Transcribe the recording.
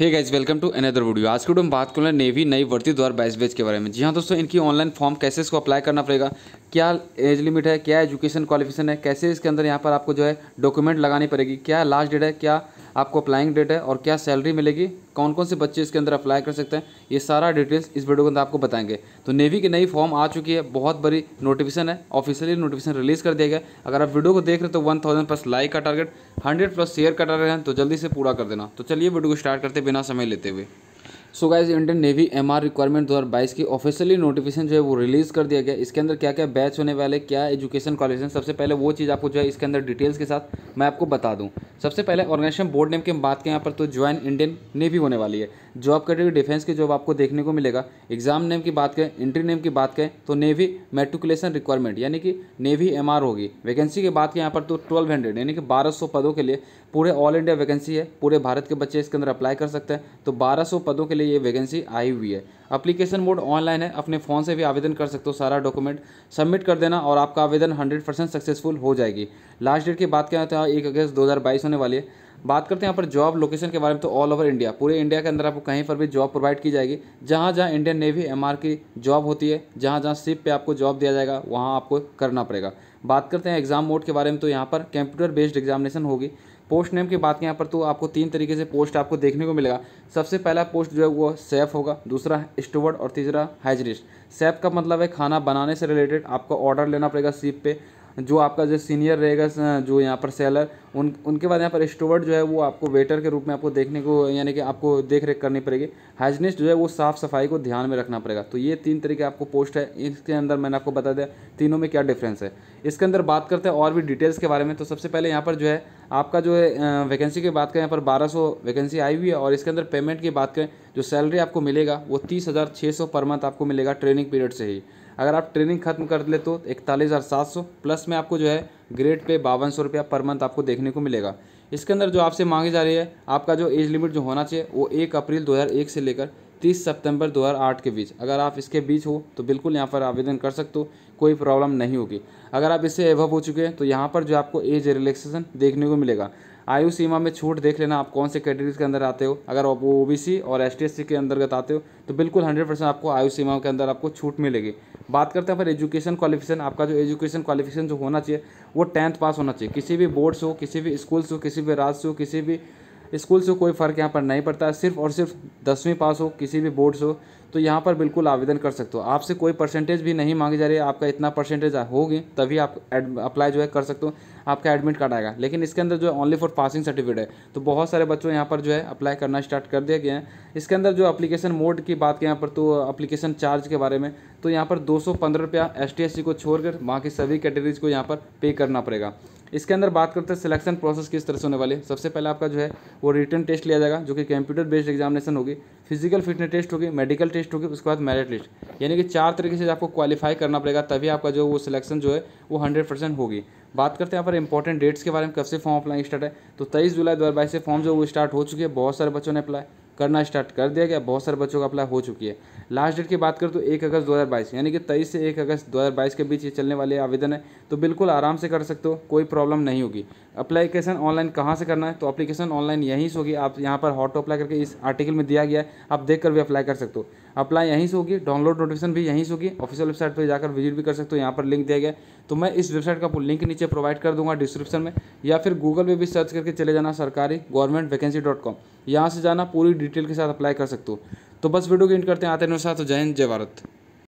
hey guys welcome to another video आज के video हम बात कर रहे हैं नेवी नई भर्ती दो हज़ार बैच के बारे में जी हाँ दोस्तों इनकी ऑनलाइन फॉर्म कैसे इसको अप्लाई करना पड़ेगा क्या एज लिमिट है क्या एजुकेशन क्वालिफिकेशन है कैसे इसके अंदर यहाँ पर आपको जो है डॉक्यूमेंट लगानी पड़ेगी क्या लास्ट डेट है क्या आपको अप्लाइंग डेट है और क्या सैलरी मिलेगी कौन कौन से बच्चे इसके अंदर अप्लाई कर सकते हैं ये सारा डिटेल्स इस वीडियो के अंदर आपको बताएंगे तो नेवी की नई फॉर्म आ चुकी है बहुत बड़ी नोटिफिकेशन है ऑफिशियली नोटिफिकेशन रिलीज़ कर दिया गया अगर आप वीडियो को देख रहे हो तो वन थाउजेंड प्लस लाइक का टारगेट हंड्रेड प्लस शेयर का टारगेट है तो जल्दी से पूरा कर देना तो चलिए वीडियो को स्टार्ट करते बिना समय लेते हुए so guys Indian Navy M R recruitment दो की ऑफिशियली नोटिफिकेशन जो है वो रिलीज़ कर दिया गया इसके अंदर क्या क्या बैच होने वाले क्या एजुकेशन क्वालिफिकेशन सबसे पहले वो चीज़ आपको जो है इसके अंदर डिटेल्स के साथ मैं आपको बता दूँ सबसे पहले ऑर्गेनाइजेशन बोर्ड नेम की बात करें यहाँ पर तो ज्वाइन इंडियन नेवी होने वाली है जॉब कैटेगरी डिफेंस की जॉब आपको देखने को मिलेगा एग्जाम नेम की बात करें इंट्री नेम की बात करें तो नेवी मेट्रिकुलेशन रिक्वायरमेंट यानी कि नेवी एम होगी वैकेंसी की बात करें यहाँ पर तो ट्वेल्व हंड्रेड यानी कि बारह सौ पदों के लिए पूरे ऑल इंडिया वैकेंसी है पूरे भारत के बच्चे इसके अंदर अप्लाई कर सकते हैं तो बारह सौ पदों के लिए लिए ये वैकेंसी आई हुई है अप्लीकेशन मोड ऑनलाइन है अपने फ़ोन से भी आवेदन कर सकते हो सारा डॉक्यूमेंट सबमिट कर देना और आपका आवेदन हंड्रेड परसेंट सक्सेसफुल हो जाएगी लास्ट डेट की बात क्या होता एक अगस्त दो होने वाली है बात करते हैं यहाँ पर जॉब लोकेशन के बारे में तो ऑल ओवर इंडिया पूरे इंडिया के अंदर आपको कहीं पर भी जॉब प्रोवाइड की जाएगी जहाँ जहाँ इंडियन नेवी एम की जॉब होती है जहाँ जहाँ सिप पे आपको जॉब दिया जाएगा वहाँ आपको करना पड़ेगा बात करते हैं एग्जाम मोड के बारे में तो यहाँ पर कंप्यूटर बेस्ड एग्जामिनेशन होगी पोस्ट नेम की बात यहाँ पर तो आपको तीन तरीके से पोस्ट आपको देखने को मिलेगा सबसे पहला पोस्ट जो है वो सेफ होगा दूसरा स्टोवर्ड और तीसरा हाइजरिस्ट सेफ का मतलब है खाना बनाने से रिलेटेड आपको ऑर्डर लेना पड़ेगा सीप पे जो आपका जो सीनियर रहेगा जो यहाँ पर सेलर उन उनके बाद यहाँ पर स्टोवर्ड जो है वो आपको वेटर के रूप में आपको देखने को यानी कि आपको देख रेख करनी पड़ेगी हाइजनिस्ट जो है वो साफ़ सफाई को ध्यान में रखना पड़ेगा तो ये तीन तरीके आपको पोस्ट है इसके अंदर मैंने आपको बता दिया तीनों में क्या डिफरेंस है इसके अंदर बात करते हैं और भी डिटेल्स के बारे में तो सबसे पहले यहाँ पर जो है आपका जो है वैकेंसी की बात करें यहाँ पर बारह वैकेंसी आई हुई है और इसके अंदर पेमेंट की बात करें जो सैलरी आपको मिलेगा वो तीस हज़ार छः सौ पर मंथ आपको मिलेगा ट्रेनिंग पीरियड से ही अगर आप ट्रेनिंग खत्म कर ले तो इकतालीस हज़ार सात सौ प्लस में आपको जो है ग्रेड पे बावन सौ रुपया पर मंथ आपको देखने को मिलेगा इसके अंदर जो आपसे मांगी जा रही है आपका जो एज लिमिट जो होना चाहिए वो एक अप्रैल दो से लेकर तीस सितंबर 2008 के बीच अगर आप इसके बीच हो तो बिल्कुल यहाँ पर आवेदन कर सकते हो कोई प्रॉब्लम नहीं होगी अगर आप इससे एवअप हो चुके हैं तो यहाँ पर जो आपको एज रिलैक्सेशन देखने को मिलेगा आयु सीमा में छूट देख लेना आप कौन से कैटेगरीज के अंदर आते हो अगर आप ओ बी और एस टी के अंतर्गत आते हो तो बिल्कुल हंड्रेड परसेंट आपको आयु सीमा के अंदर आपको छूट मिलेगी बात करते हैं फिर एजुकेशन क्वालिफिकेशन आपका जो एजुकेशन क्वालिफिकेशन जो होना चाहिए वो टेंथ पास होना चाहिए किसी भी बोर्ड से हो किसी भी स्कूल से हो किसी भी राज्य से हो किसी भी स्कूल से कोई फ़र्क यहाँ पर नहीं पड़ता है सिर्फ और सिर्फ दसवीं पास हो किसी भी बोर्ड से हो तो यहाँ पर बिल्कुल आवेदन कर सकते हो आपसे कोई परसेंटेज भी नहीं मांगी जा रही है आपका इतना परसेंटेज होगी तभी आप अप्लाई जो है कर सकते हो आपका एडमिट कार्ड आएगा लेकिन इसके अंदर जो है ओनली फॉर पासिंग सर्टिफिकेट है तो बहुत सारे बच्चों यहाँ पर जो है अप्लाई करना स्टार्ट कर दिया गया है इसके अंदर जो अप्लीकेशन मोड की बात की यहाँ पर तो अप्लीकेशन चार्ज के बारे में तो यहाँ पर दो सौ को छोड़कर बाकी सभी कैटेगरीज को यहाँ पर पे करना पड़ेगा इसके अंदर बात करते हैं सिलेक्शन प्रोसेस किस तरह से होने वाली सबसे पहले आपका जो है वो रिटर्न टेस्ट लिया जाएगा जो कि कंप्यूटर बेस्ड एग्जामिनेशन होगी फिजिकल फिटनेस टेस्ट होगी मेडिकल टेस्ट होगी उसके बाद मेरिट लिस्ट यानी कि चार तरीके से आपको क्वालिफाई करना पड़ेगा तभी आपका जो वो सिलेक्शन जो है वो हंड्रेड परसेंट होगी बात करते हैं यहाँ पर इंपॉर्टेंट डेट्स के बारे में कब से फॉर्म अप्लाई स्टार्ट है तो तेईस जुलाई दो से फॉर्म जो वो स्टार्ट हो चुकी है बहुत सारे बच्चों ने अप्लाई करना स्टार्ट कर दिया गया बहुत सारे बच्चों का अप्लाई हो चुकी है लास्ट डेट की बात करें तो एक अगस्त 2022 यानी कि तेईस से एक अगस्त 2022 के बीच ये चलने वाले आवेदन है तो बिल्कुल आराम से कर सकते हो कोई प्रॉब्लम नहीं होगी अप्लीकेशन ऑनलाइन कहाँ से करना है तो अप्लीकेशन ऑनलाइन यहीं से होगी आप यहाँ पर हॉट अप्लाई करके इस आर्टिकल में दिया गया है आप देख कर भी अप्लाई कर सकते हो अप्लाई यहीं से होगी डाउनलोड नोटिफिकेशन भी यहीं से होगी ऑफिशियल वेबसाइट पर जाकर विजिट भी कर सकते हो यहाँ पर लिंक दिया गया तो मैं इस वेबसाइट का लिंक नीचे प्रोवाइड कर दूंगा डिस्क्रिप्शन में या फिर गूगल पर भी सर्च करके चले जाना सरकारी गवर्नमेंट वैकेंसी डॉट कॉम यहाँ से जाना पूरी डिटेल के साथ अप्लाई कर सकते हो तो बस वीडियो के एंड करते हैं आते हैं साथ तो जय हिंद जय भारत